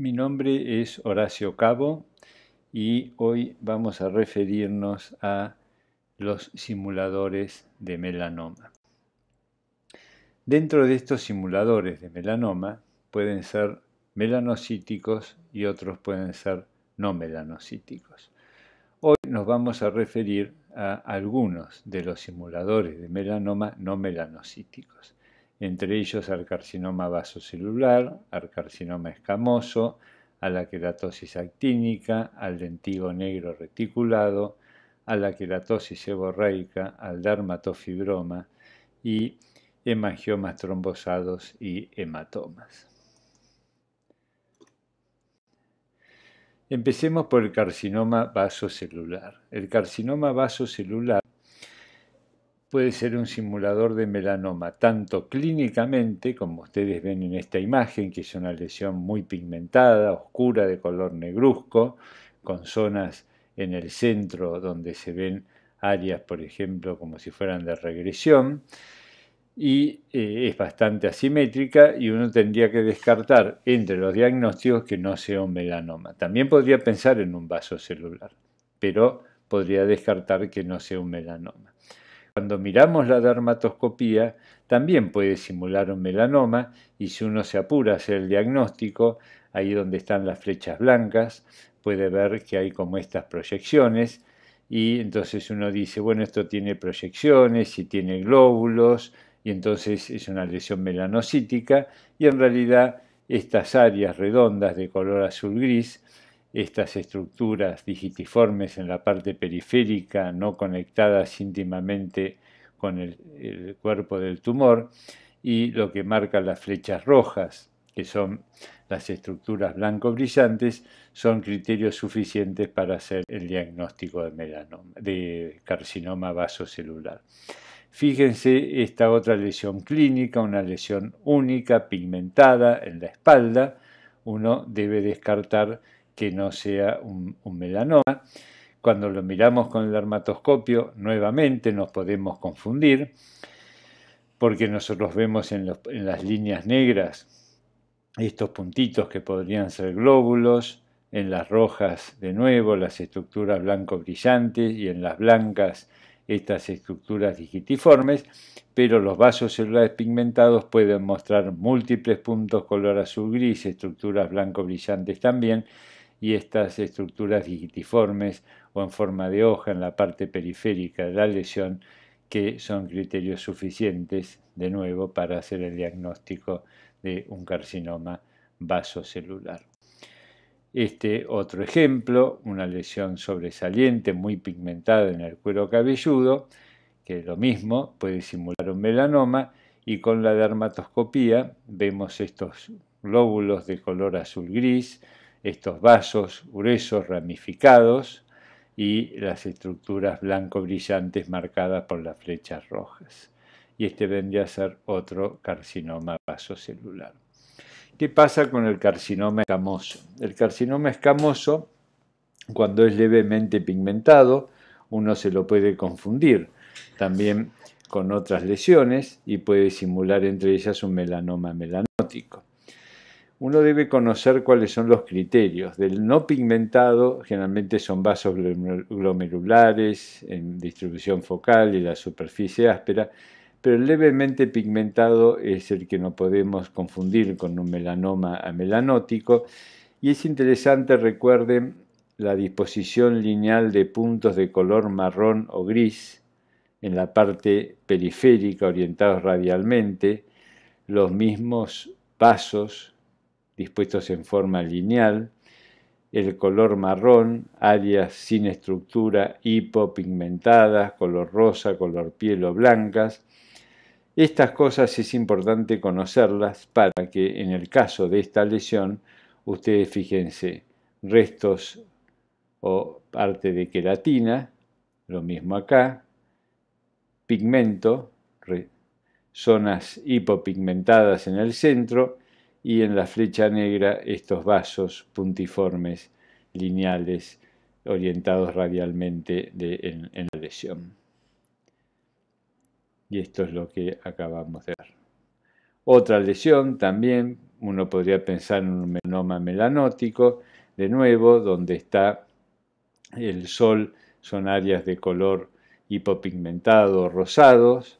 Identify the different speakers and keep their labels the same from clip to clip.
Speaker 1: Mi nombre es Horacio Cabo y hoy vamos a referirnos a los simuladores de melanoma. Dentro de estos simuladores de melanoma pueden ser melanocíticos y otros pueden ser no melanocíticos. Hoy nos vamos a referir a algunos de los simuladores de melanoma no melanocíticos entre ellos al carcinoma vasocelular, al carcinoma escamoso, a la queratosis actínica, al dentigo negro reticulado, a la queratosis seborreica, al dermatofibroma y hemangiomas trombosados y hematomas. Empecemos por el carcinoma vasocelular. El carcinoma vasocelular puede ser un simulador de melanoma, tanto clínicamente, como ustedes ven en esta imagen, que es una lesión muy pigmentada, oscura, de color negruzco, con zonas en el centro donde se ven áreas, por ejemplo, como si fueran de regresión, y eh, es bastante asimétrica y uno tendría que descartar entre los diagnósticos que no sea un melanoma. También podría pensar en un vaso celular, pero podría descartar que no sea un melanoma. Cuando miramos la dermatoscopía, también puede simular un melanoma y si uno se apura a hacer el diagnóstico, ahí donde están las flechas blancas, puede ver que hay como estas proyecciones y entonces uno dice, bueno, esto tiene proyecciones y tiene glóbulos y entonces es una lesión melanocítica y en realidad estas áreas redondas de color azul gris estas estructuras digitiformes en la parte periférica, no conectadas íntimamente con el, cuerpo del tumor, y lo que marca las flechas rojas, que son las estructuras blanco brillantes, son criterios suficientes para hacer el diagnóstico de, melanoma, de carcinoma vasocelular. Fíjense esta otra lesión clínica, una lesión única, pigmentada en la espalda. Uno debe descartar que no sea un, un melanoma. Cuando lo miramos con el dermatoscopio, nuevamente nos podemos confundir, porque nosotros vemos en, en las líneas negras estos puntitos que podrían ser glóbulos, en las rojas de nuevo las estructuras blanco brillantes y en las blancas estas estructuras digitiformes, pero los vasos celulares pigmentados pueden mostrar múltiples puntos color azul gris, estructuras blanco brillantes también, y estas estructuras digitiformes o en forma de hoja en la parte periférica de la lesión que son criterios suficientes de nuevo para hacer el diagnóstico de un carcinoma vasocelular. Este otro ejemplo, una lesión sobresaliente muy pigmentada en el cuero cabelludo, que lo mismo puede simular un melanoma y con la dermatoscopía vemos estos glóbulos de color azul gris, estos vasos gruesos ramificados y las estructuras blanco brillantes marcadas por las flechas rojas. Y este vendría a ser otro carcinoma vasocelular. ¿Qué pasa con el carcinoma escamoso? El carcinoma escamoso, cuando es levemente pigmentado, uno se lo puede confundir también con otras lesiones y puede simular entre ellas un melanoma melanótico uno debe conocer cuáles son los criterios. Del no pigmentado generalmente son vasos glomerulares en distribución focal y la superficie áspera, pero el levemente pigmentado es el que no podemos confundir con un melanoma amelanótico y es interesante, recuerden, la disposición lineal de puntos de color marrón o gris en la parte periférica orientados radialmente, los mismos vasos dispuestos en forma lineal, el color marrón, áreas sin estructura hipopigmentadas, color rosa, color piel o blancas. Estas cosas es importante conocerlas para que en el caso de esta lesión, ustedes fíjense, restos o parte de queratina, lo mismo acá, pigmento, zonas hipopigmentadas en el centro, y en la flecha negra estos vasos puntiformes, lineales, orientados radialmente en, la lesión. Y esto es lo que acabamos de ver. Otra lesión también, uno podría pensar en un melanoma melanótico, de nuevo, donde está el sol, son áreas de color hipopigmentado rosados,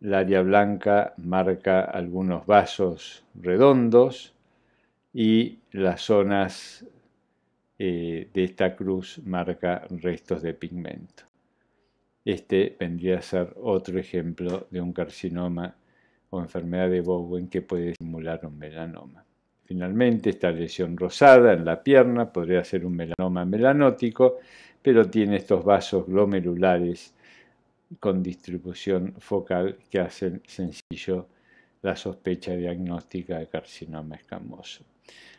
Speaker 1: la área blanca marca algunos vasos redondos y las zonas eh, de esta cruz marca restos de pigmento. Este vendría a ser otro ejemplo de un carcinoma o enfermedad de Bowen que puede simular un melanoma. Finalmente, esta lesión rosada en la pierna podría ser un melanoma melanótico, pero tiene estos vasos glomerulares con distribución focal que hacen sencillo la sospecha diagnóstica de carcinoma escamoso.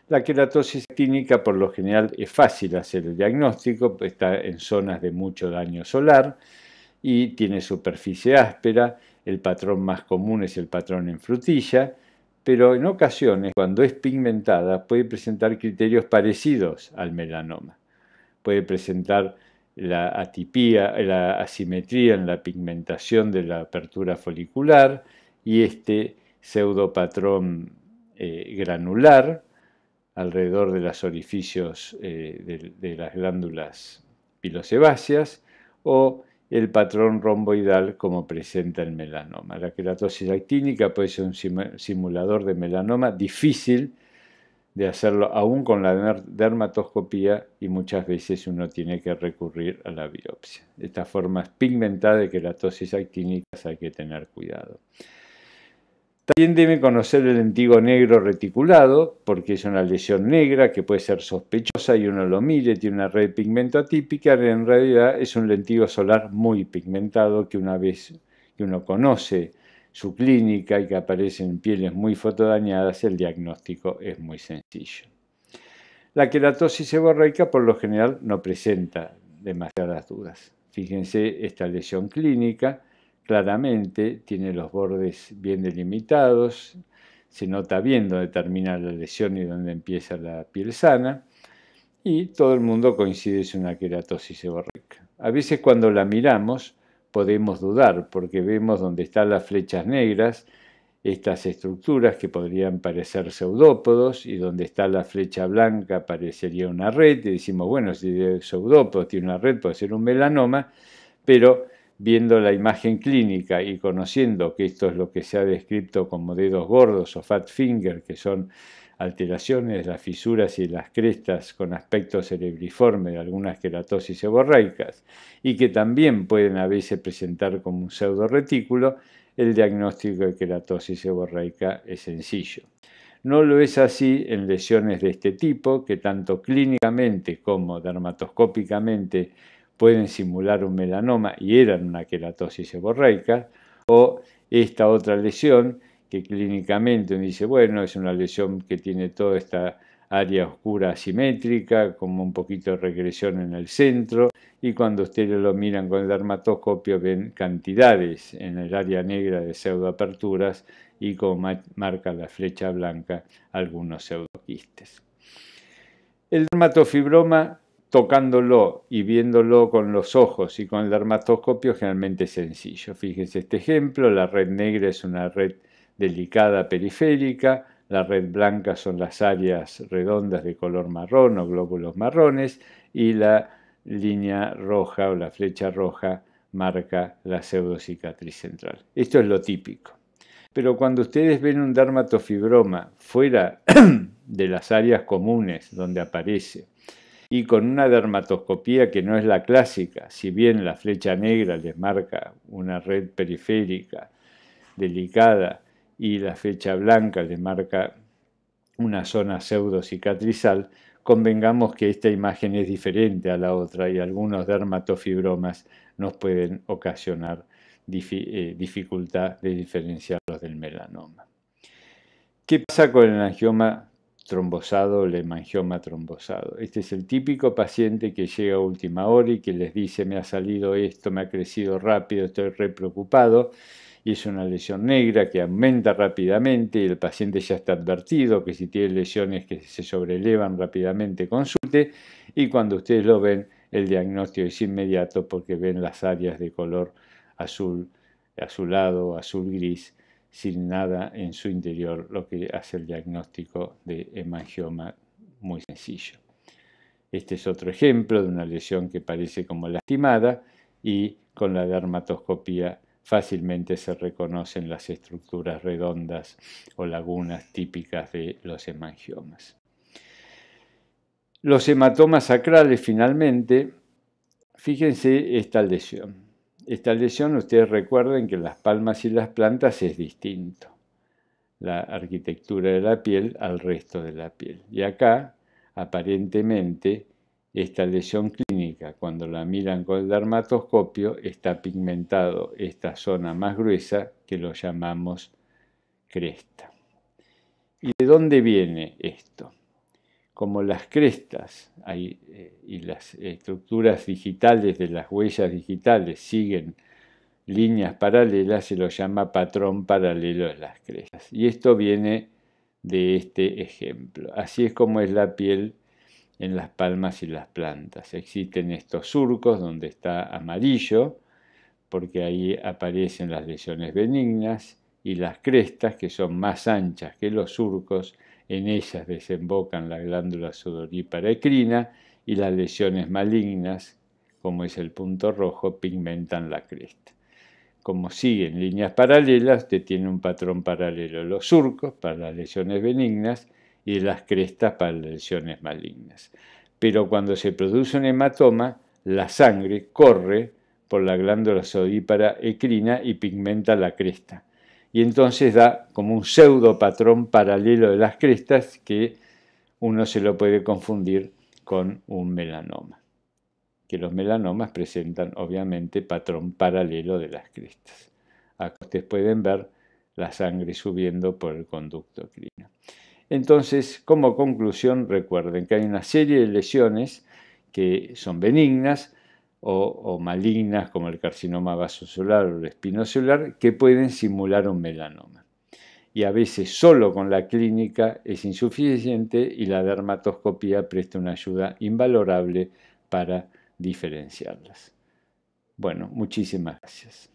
Speaker 1: La queratosis clínica por lo general es fácil hacer el diagnóstico, está en zonas de mucho daño solar y tiene superficie áspera, el patrón más común es el patrón en frutilla, pero en ocasiones cuando es pigmentada puede presentar criterios parecidos al melanoma. Puede presentar la la asimetría en la pigmentación de la apertura folicular y este pseudopatrón eh, granular alrededor de los orificios eh, de, de, las glándulas pilosebáceas o el patrón romboidal como presenta el melanoma. La queratosis actínica puede ser un simulador de melanoma difícil de hacerlo aún con la dermatoscopía y muchas veces uno tiene que recurrir a la biopsia. De esta forma es pigmentada de queratosis actínicas hay que tener cuidado. También debe conocer el lentigo negro reticulado, porque es una lesión negra que puede ser sospechosa y uno lo mire, tiene una red pigmento atípica, en realidad es un lentigo solar muy pigmentado que una vez que uno conoce su clínica y que aparecen pieles muy fotodañadas, el diagnóstico es muy sencillo. La queratosis seborreica por lo general no presenta demasiadas dudas. Fíjense esta lesión clínica, claramente tiene los bordes bien delimitados, se nota bien dónde termina la lesión y dónde empieza la piel sana, y todo el mundo coincide es una queratosis seborreica. A veces cuando la miramos podemos dudar, porque vemos donde están las flechas negras, estas estructuras que podrían parecer pseudópodos, y donde está la flecha blanca parecería una red, y decimos, bueno, si el pseudópodo tiene una red puede ser un melanoma, pero viendo la imagen clínica y conociendo que esto es lo que se ha descrito como dedos gordos o fat finger, que son alteraciones, las fisuras y las crestas con aspecto cerebriforme de algunas queratosis seborreicas y que también pueden a veces presentar como un pseudo retículo, el diagnóstico de queratosis seborreica es sencillo. No lo es así en lesiones de este tipo, que tanto clínicamente como dermatoscópicamente pueden simular un melanoma y eran una queratosis seborreica, o esta otra lesión que clínicamente uno dice, bueno, es una lesión que tiene toda esta área oscura asimétrica, como un poquito de regresión en el centro, y cuando ustedes lo miran con el dermatoscopio ven cantidades en el área negra de pseudoaperturas y como marca la flecha blanca algunos pseudoquistes. El dermatofibroma tocándolo y viéndolo con los ojos y con el dermatoscopio generalmente es sencillo. Fíjense este ejemplo, la red negra es una red delicada periférica, la red blanca son las áreas redondas de color marrón o glóbulos marrones y la línea roja o la flecha roja marca la pseudocicatriz central. Esto es lo típico. Pero cuando ustedes ven un dermatofibroma fuera de las áreas comunes donde aparece y con una dermatoscopía que no es la clásica, si bien la flecha negra les marca una red periférica delicada y la fecha blanca le marca una zona pseudo cicatrizal, convengamos que esta imagen es diferente a la otra y algunos dermatofibromas nos pueden ocasionar eh, dificultad de diferenciarlos del melanoma. ¿Qué pasa con el angioma trombosado o el hemangioma trombosado? Este es el típico paciente que llega a última hora y que les dice me ha salido esto, me ha crecido rápido, estoy re preocupado y es una lesión negra que aumenta rápidamente y el paciente ya está advertido que si tiene lesiones que se sobrelevan rápidamente consulte y cuando ustedes lo ven el diagnóstico es inmediato porque ven las áreas de color azul, azulado, azul gris, sin nada en su interior, lo que hace el diagnóstico de hemangioma muy sencillo. Este es otro ejemplo de una lesión que parece como lastimada y con la dermatoscopía fácilmente se reconocen las estructuras redondas o lagunas típicas de los hemangiomas. Los hematomas sacrales, finalmente, fíjense esta lesión. Esta lesión, ustedes recuerden que las palmas y las plantas es distinto, la arquitectura de la piel al resto de la piel. Y acá, aparentemente, esta lesión clínica. Cuando la miran con el dermatoscopio está pigmentado esta zona más gruesa que lo llamamos cresta. ¿Y de dónde viene esto? Como las crestas eh, y las estructuras digitales de las huellas digitales siguen líneas paralelas, se lo llama patrón paralelo de las crestas. Y esto viene de este ejemplo. Así es como es la piel en las palmas y las plantas. Existen estos surcos donde está amarillo, porque ahí aparecen las lesiones benignas, y las crestas, que son más anchas que los surcos, en ellas desembocan la glándula sudorípara ecrina, y las lesiones malignas, como es el punto rojo, pigmentan la cresta. Como siguen líneas paralelas, usted tiene un patrón paralelo los surcos para las lesiones benignas y de las crestas para lesiones malignas. Pero cuando se produce un hematoma, la sangre corre por la glándula sodípara ecrina y pigmenta la cresta. Y entonces da como un pseudo patrón paralelo de las crestas que uno se lo puede confundir con un melanoma. Que los melanomas presentan obviamente patrón paralelo de las crestas. Acá ustedes pueden ver la sangre subiendo por el conducto crino. Entonces, como conclusión, recuerden que hay una serie de lesiones que son benignas o, malignas, como el carcinoma vasocelular o el espinocelular, que pueden simular un melanoma y a veces solo con la clínica es insuficiente y la dermatoscopía presta una ayuda invalorable para diferenciarlas. Bueno, muchísimas gracias.